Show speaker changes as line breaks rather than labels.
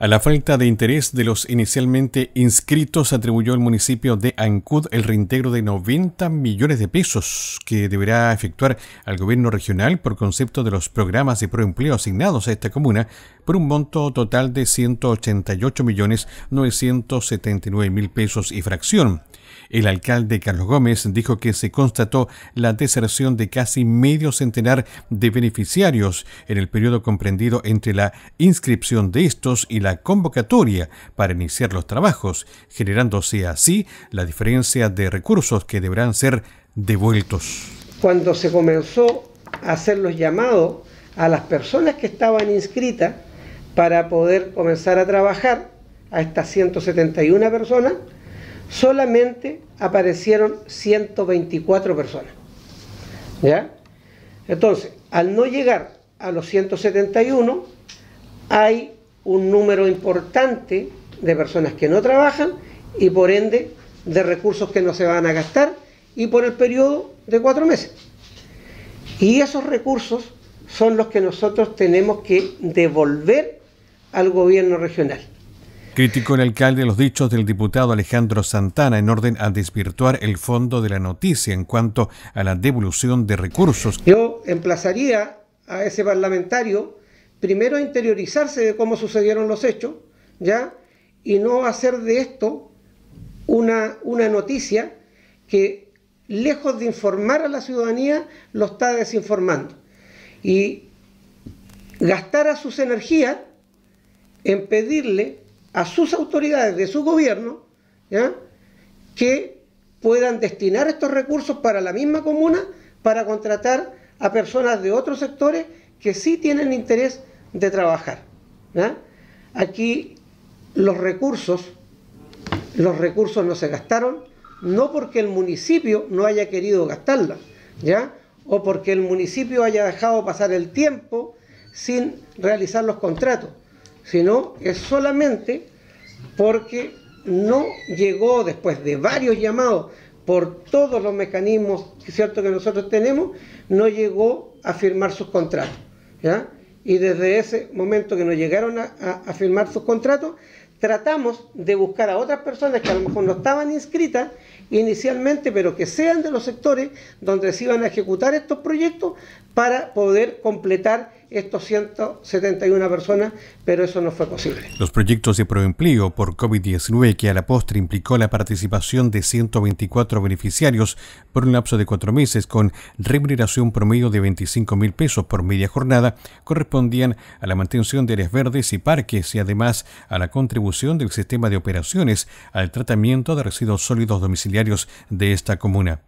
A la falta de interés de los inicialmente inscritos atribuyó el municipio de Ancud el reintegro de 90 millones de pesos que deberá efectuar al gobierno regional por concepto de los programas de proempleo asignados a esta comuna por un monto total de 188 millones 979 mil pesos y fracción. El alcalde Carlos Gómez dijo que se constató la deserción de casi medio centenar de beneficiarios en el periodo comprendido entre la inscripción de estos y la convocatoria para iniciar los trabajos, generándose así la diferencia de recursos que deberán ser devueltos.
Cuando se comenzó a hacer los llamados a las personas que estaban inscritas para poder comenzar a trabajar, a estas 171 personas, solamente aparecieron 124 personas. ¿Ya? Entonces, al no llegar a los 171, hay un número importante de personas que no trabajan y por ende de recursos que no se van a gastar y por el periodo de cuatro meses. Y esos recursos son los que nosotros tenemos que devolver al gobierno regional.
Criticó el alcalde los dichos del diputado Alejandro Santana en orden a desvirtuar el fondo de la noticia en cuanto a la devolución de recursos. Yo
emplazaría a ese parlamentario primero interiorizarse de cómo sucedieron los hechos, ¿ya? Y no hacer de esto una, una noticia que, lejos de informar a la ciudadanía, lo está desinformando. Y gastar a sus energías en pedirle a sus autoridades de su gobierno ¿ya? que puedan destinar estos recursos para la misma comuna para contratar a personas de otros sectores que sí tienen interés de trabajar. Aquí los recursos, los recursos no se gastaron, no porque el municipio no haya querido gastarla, ¿ya? o porque el municipio haya dejado pasar el tiempo sin realizar los contratos, sino es solamente porque no llegó después de varios llamados por todos los mecanismos ¿cierto? que nosotros tenemos, no llegó a firmar sus contratos. Y desde ese momento que nos llegaron a firmar sus contratos, tratamos de buscar a otras personas que a lo mejor no estaban inscritas inicialmente, pero que sean de los sectores donde se iban a ejecutar estos proyectos para poder completar estos 171 personas, pero eso no fue posible.
Los proyectos de proempleo por COVID-19, que a la postre implicó la participación de 124 beneficiarios por un lapso de cuatro meses, con remuneración promedio de 25 mil pesos por media jornada, correspondían a la mantención de áreas verdes y parques y además a la contribución del sistema de operaciones al tratamiento de residuos sólidos domiciliarios de esta comuna.